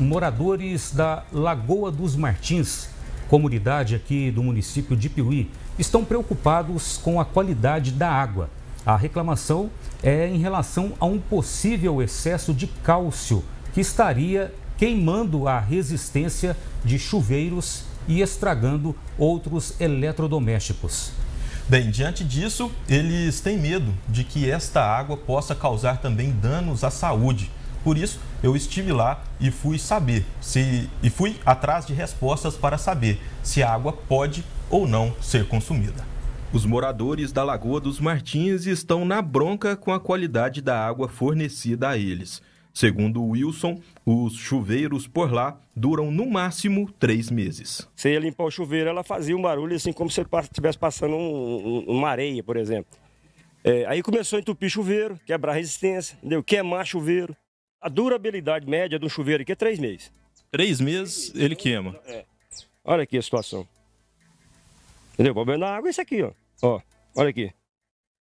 moradores da Lagoa dos Martins, comunidade aqui do município de Piuí, estão preocupados com a qualidade da água. A reclamação é em relação a um possível excesso de cálcio que estaria queimando a resistência de chuveiros e estragando outros eletrodomésticos. Bem, diante disso, eles têm medo de que esta água possa causar também danos à saúde. Por isso, eu estive lá e fui saber se e fui atrás de respostas para saber se a água pode ou não ser consumida. Os moradores da Lagoa dos Martins estão na bronca com a qualidade da água fornecida a eles. Segundo Wilson, os chuveiros por lá duram no máximo três meses. Se ia limpar o chuveiro, ela fazia um barulho assim como se estivesse passando um, um, uma areia, por exemplo. É, aí começou a entupir chuveiro, quebrar resistência, entendeu? queimar chuveiro. A durabilidade média de um chuveiro aqui é três meses. Três meses ele é queima. É. Olha aqui a situação. Entendeu? O problema da é água é isso aqui, ó. ó. Olha aqui.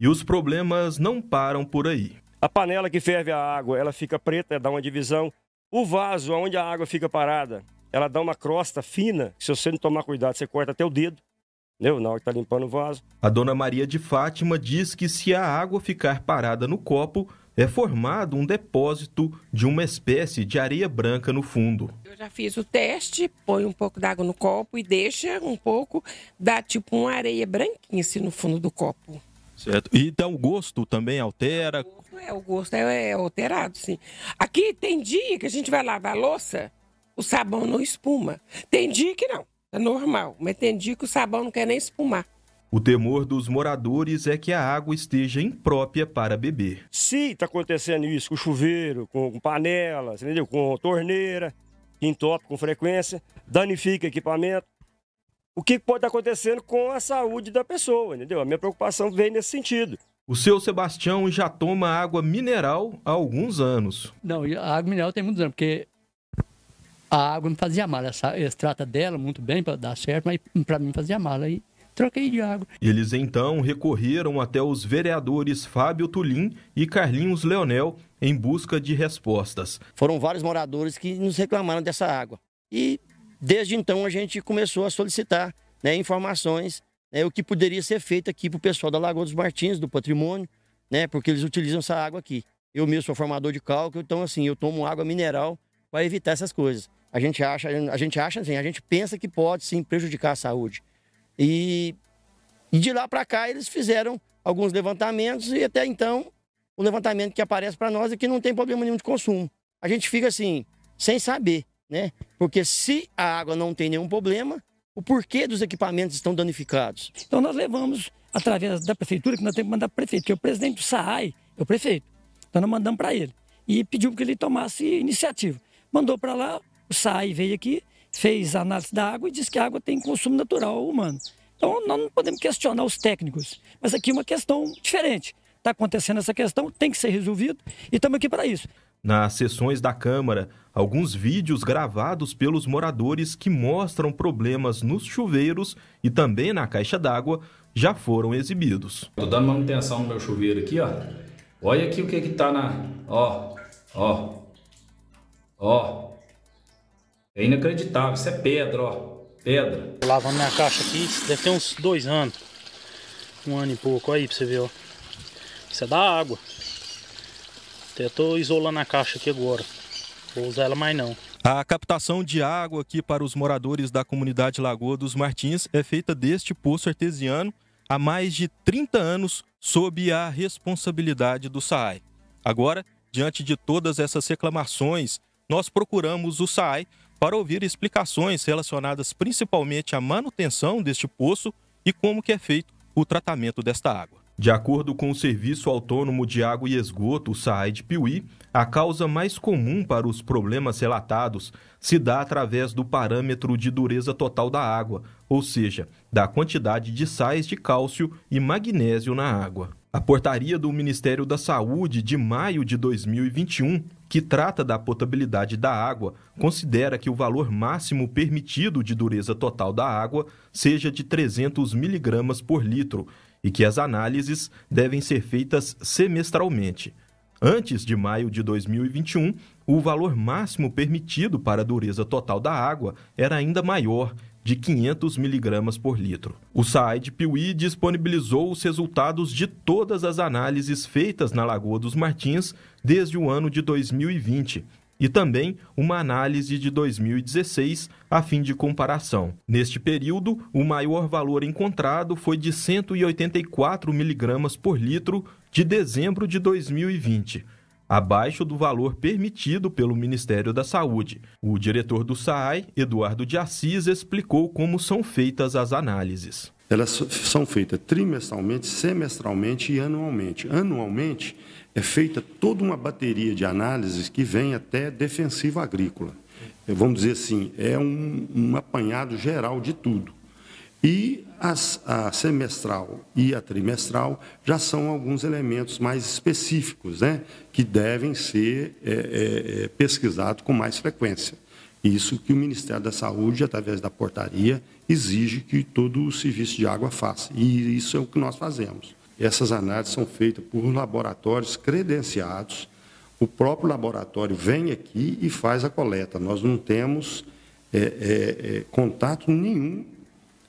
E os problemas não param por aí. A panela que ferve a água, ela fica preta, dá uma divisão. O vaso, onde a água fica parada, ela dá uma crosta fina. Se você não tomar cuidado, você corta até o dedo. Entendeu? Na hora que tá limpando o vaso. A dona Maria de Fátima diz que se a água ficar parada no copo, é formado um depósito de uma espécie de areia branca no fundo. Eu já fiz o teste, põe um pouco d'água no copo e deixa um pouco, dá tipo uma areia branquinha assim no fundo do copo. Certo. E então o gosto também altera? O gosto é, o gosto é, é alterado, sim. Aqui tem dia que a gente vai lavar a louça, o sabão não espuma. Tem dia que não, é normal, mas tem dia que o sabão não quer nem espumar. O temor dos moradores é que a água esteja imprópria para beber. Se está acontecendo isso com chuveiro, com panelas, entendeu? com torneira, que entope com frequência, danifica equipamento, o que pode estar tá acontecendo com a saúde da pessoa, entendeu? A minha preocupação vem nesse sentido. O seu Sebastião já toma água mineral há alguns anos. Não, a água mineral tem muitos anos, porque a água me fazia mal. Eles trata dela muito bem para dar certo, mas para mim fazia mal. Aí troquei de água. Eles então recorreram até os vereadores Fábio Tulim e Carlinhos Leonel em busca de respostas. Foram vários moradores que nos reclamaram dessa água. E desde então a gente começou a solicitar né, informações, né, o que poderia ser feito aqui para o pessoal da Lagoa dos Martins, do patrimônio, né, porque eles utilizam essa água aqui. Eu mesmo sou formador de cálculo, então assim, eu tomo água mineral para evitar essas coisas. A gente acha, a gente acha assim, a gente pensa que pode sim prejudicar a saúde. E, e de lá para cá eles fizeram alguns levantamentos e até então o levantamento que aparece para nós é que não tem problema nenhum de consumo. A gente fica assim, sem saber, né? Porque se a água não tem nenhum problema, o porquê dos equipamentos estão danificados? Então nós levamos, através da prefeitura, que nós temos que mandar para o prefeito, que é o presidente do SAAI, é o prefeito. Então nós mandamos para ele e pediu que ele tomasse iniciativa. Mandou para lá, o SAAI veio aqui fez análise da água e disse que a água tem consumo natural humano. Então, nós não podemos questionar os técnicos, mas aqui é uma questão diferente. Está acontecendo essa questão, tem que ser resolvido e estamos aqui para isso. Nas sessões da Câmara, alguns vídeos gravados pelos moradores que mostram problemas nos chuveiros e também na caixa d'água já foram exibidos. Estou dando manutenção no meu chuveiro aqui, ó. Olha aqui o que que tá na... ó, ó, ó. É inacreditável, isso é pedra, ó. Pedra. lavando minha caixa aqui, deve ter uns dois anos. Um ano e pouco, olha aí pra você ver, ó. Isso é da água. Até tô isolando a caixa aqui agora. Vou usar ela mais não. A captação de água aqui para os moradores da comunidade Lagoa dos Martins é feita deste poço artesiano há mais de 30 anos sob a responsabilidade do SAAI. Agora, diante de todas essas reclamações, nós procuramos o SAAI para ouvir explicações relacionadas principalmente à manutenção deste poço e como que é feito o tratamento desta água. De acordo com o Serviço Autônomo de Água e Esgoto, o de Piuí, a causa mais comum para os problemas relatados se dá através do parâmetro de dureza total da água, ou seja, da quantidade de sais de cálcio e magnésio na água. A portaria do Ministério da Saúde de maio de 2021 que trata da potabilidade da água, considera que o valor máximo permitido de dureza total da água seja de 300 miligramas por litro e que as análises devem ser feitas semestralmente. Antes de maio de 2021, o valor máximo permitido para a dureza total da água era ainda maior, de 500 miligramas por litro. O site Piuí disponibilizou os resultados de todas as análises feitas na Lagoa dos Martins desde o ano de 2020 e também uma análise de 2016 a fim de comparação. Neste período, o maior valor encontrado foi de 184 miligramas por litro de dezembro de 2020 abaixo do valor permitido pelo Ministério da Saúde. O diretor do SAAI, Eduardo de Assis, explicou como são feitas as análises. Elas são feitas trimestralmente, semestralmente e anualmente. Anualmente é feita toda uma bateria de análises que vem até defensiva agrícola. É, vamos dizer assim, é um, um apanhado geral de tudo. E as, a semestral e a trimestral já são alguns elementos mais específicos, né, que devem ser é, é, é, pesquisados com mais frequência. Isso que o Ministério da Saúde, através da portaria, exige que todo o serviço de água faça. E isso é o que nós fazemos. Essas análises são feitas por laboratórios credenciados. O próprio laboratório vem aqui e faz a coleta. Nós não temos é, é, é contato nenhum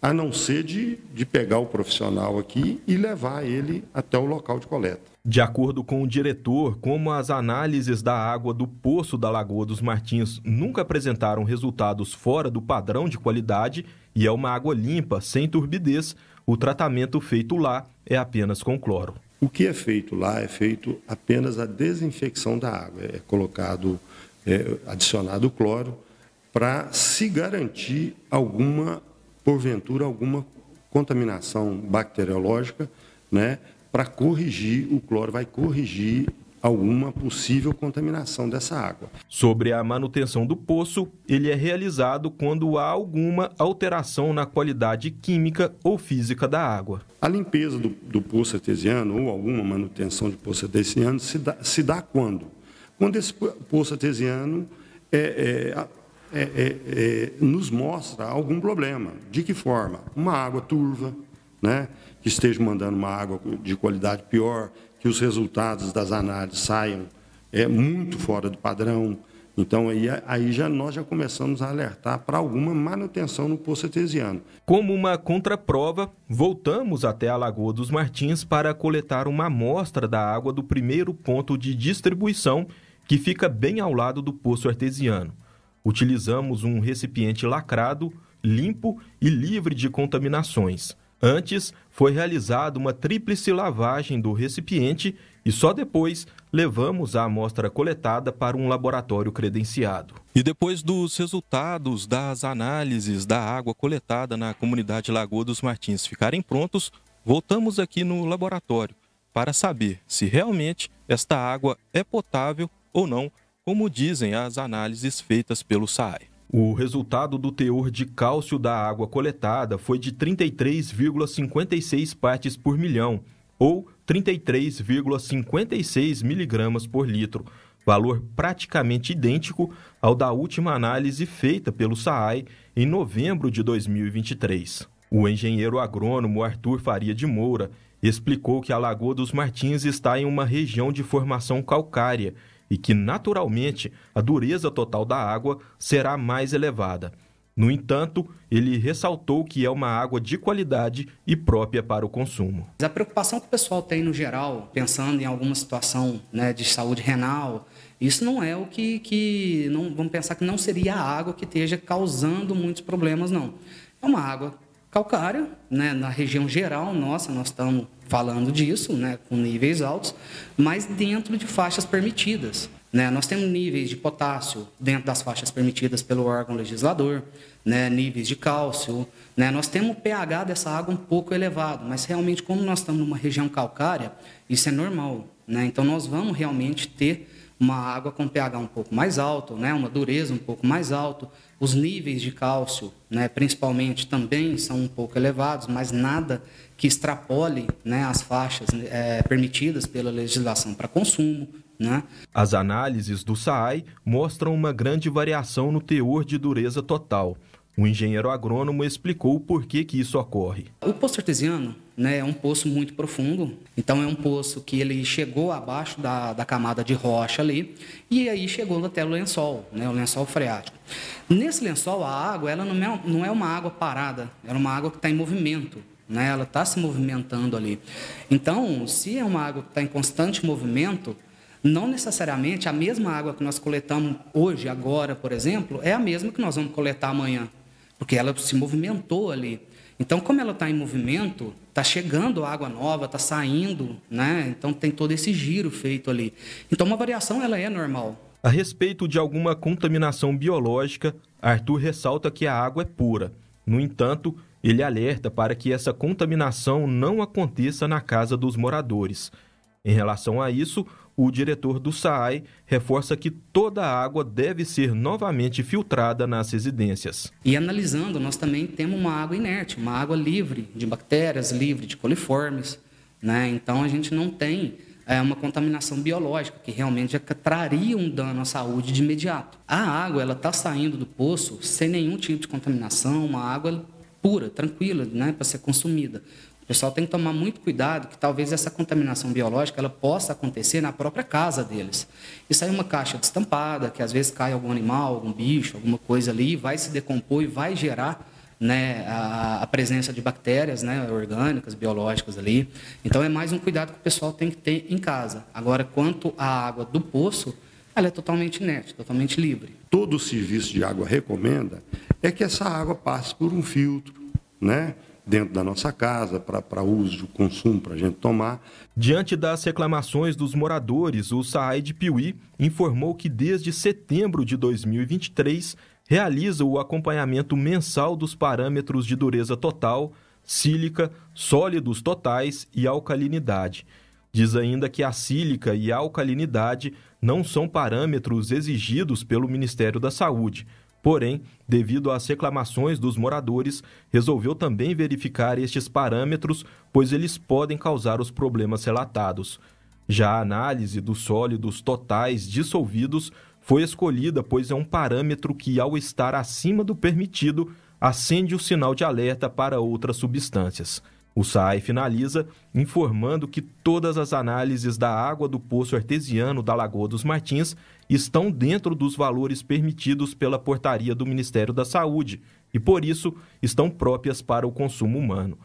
a não ser de, de pegar o profissional aqui e levar ele até o local de coleta. De acordo com o diretor, como as análises da água do poço da Lagoa dos Martins nunca apresentaram resultados fora do padrão de qualidade e é uma água limpa, sem turbidez, o tratamento feito lá é apenas com cloro. O que é feito lá é feito apenas a desinfecção da água, é colocado, é, adicionado cloro para se garantir alguma porventura, alguma contaminação bacteriológica, né, para corrigir, o cloro vai corrigir alguma possível contaminação dessa água. Sobre a manutenção do poço, ele é realizado quando há alguma alteração na qualidade química ou física da água. A limpeza do, do poço artesiano ou alguma manutenção de poço artesiano se dá, se dá quando? Quando esse poço artesiano é, é é, é, é, nos mostra algum problema. De que forma? Uma água turva, né? que esteja mandando uma água de qualidade pior, que os resultados das análises saiam é, muito fora do padrão. Então, aí, aí já, nós já começamos a alertar para alguma manutenção no poço artesiano. Como uma contraprova, voltamos até a Lagoa dos Martins para coletar uma amostra da água do primeiro ponto de distribuição, que fica bem ao lado do poço artesiano utilizamos um recipiente lacrado, limpo e livre de contaminações. Antes, foi realizada uma tríplice lavagem do recipiente e só depois levamos a amostra coletada para um laboratório credenciado. E depois dos resultados das análises da água coletada na comunidade Lagoa dos Martins ficarem prontos, voltamos aqui no laboratório para saber se realmente esta água é potável ou não como dizem as análises feitas pelo SAE. O resultado do teor de cálcio da água coletada foi de 33,56 partes por milhão, ou 33,56 miligramas por litro, valor praticamente idêntico ao da última análise feita pelo SAAI em novembro de 2023. O engenheiro agrônomo Arthur Faria de Moura explicou que a Lagoa dos Martins está em uma região de formação calcária e que, naturalmente, a dureza total da água será mais elevada. No entanto, ele ressaltou que é uma água de qualidade e própria para o consumo. A preocupação que o pessoal tem no geral, pensando em alguma situação né, de saúde renal, isso não é o que, que não, vamos pensar que não seria a água que esteja causando muitos problemas, não. É uma água calcária, né, na região geral nossa, nós estamos falando disso, né, com níveis altos, mas dentro de faixas permitidas. Né? Nós temos níveis de potássio dentro das faixas permitidas pelo órgão legislador, né? níveis de cálcio. Né? Nós temos o pH dessa água um pouco elevado, mas realmente, como nós estamos numa região calcária, isso é normal. Né? Então, nós vamos realmente ter uma água com pH um pouco mais alto, né, uma dureza um pouco mais alto, os níveis de cálcio, né, principalmente, também são um pouco elevados, mas nada que extrapole né, as faixas é, permitidas pela legislação para consumo. Né? As análises do SAAI mostram uma grande variação no teor de dureza total. O engenheiro agrônomo explicou por que, que isso ocorre. O poço artesiano né, é um poço muito profundo, então é um poço que ele chegou abaixo da, da camada de rocha ali e aí chegou até o lençol, né, o lençol freático. Nesse lençol, a água ela não é, não é uma água parada, é uma água que está em movimento. Né, ela está se movimentando ali. Então, se é uma água que está em constante movimento, não necessariamente a mesma água que nós coletamos hoje, agora, por exemplo, é a mesma que nós vamos coletar amanhã porque ela se movimentou ali. Então, como ela está em movimento, está chegando água nova, está saindo, né? Então tem todo esse giro feito ali. Então uma variação ela é normal. A respeito de alguma contaminação biológica, Arthur ressalta que a água é pura. No entanto, ele alerta para que essa contaminação não aconteça na casa dos moradores. Em relação a isso, o diretor do SAAI reforça que toda a água deve ser novamente filtrada nas residências. E analisando, nós também temos uma água inerte, uma água livre de bactérias, livre de coliformes. Né? Então a gente não tem é, uma contaminação biológica que realmente traria um dano à saúde de imediato. A água ela está saindo do poço sem nenhum tipo de contaminação, uma água pura, tranquila, né, para ser consumida pessoal tem que tomar muito cuidado que talvez essa contaminação biológica ela possa acontecer na própria casa deles. E sair uma caixa destampada, que às vezes cai algum animal, algum bicho, alguma coisa ali, vai se decompor e vai gerar né, a, a, presença de bactérias né, orgânicas, biológicas ali. Então é mais um cuidado que o pessoal tem que ter em casa. Agora, quanto à água do poço, ela é totalmente inerte, totalmente livre. Todo o serviço de água recomenda é que essa água passe por um filtro, né? dentro da nossa casa para uso, consumo, para a gente tomar. Diante das reclamações dos moradores, o SAAI de Piuí informou que desde setembro de 2023 realiza o acompanhamento mensal dos parâmetros de dureza total, sílica, sólidos totais e alcalinidade. Diz ainda que a sílica e a alcalinidade não são parâmetros exigidos pelo Ministério da Saúde, Porém, devido às reclamações dos moradores, resolveu também verificar estes parâmetros, pois eles podem causar os problemas relatados. Já a análise dos sólidos totais dissolvidos foi escolhida, pois é um parâmetro que, ao estar acima do permitido, acende o sinal de alerta para outras substâncias. O SAI finaliza informando que todas as análises da água do poço artesiano da Lagoa dos Martins estão dentro dos valores permitidos pela portaria do Ministério da Saúde e, por isso, estão próprias para o consumo humano.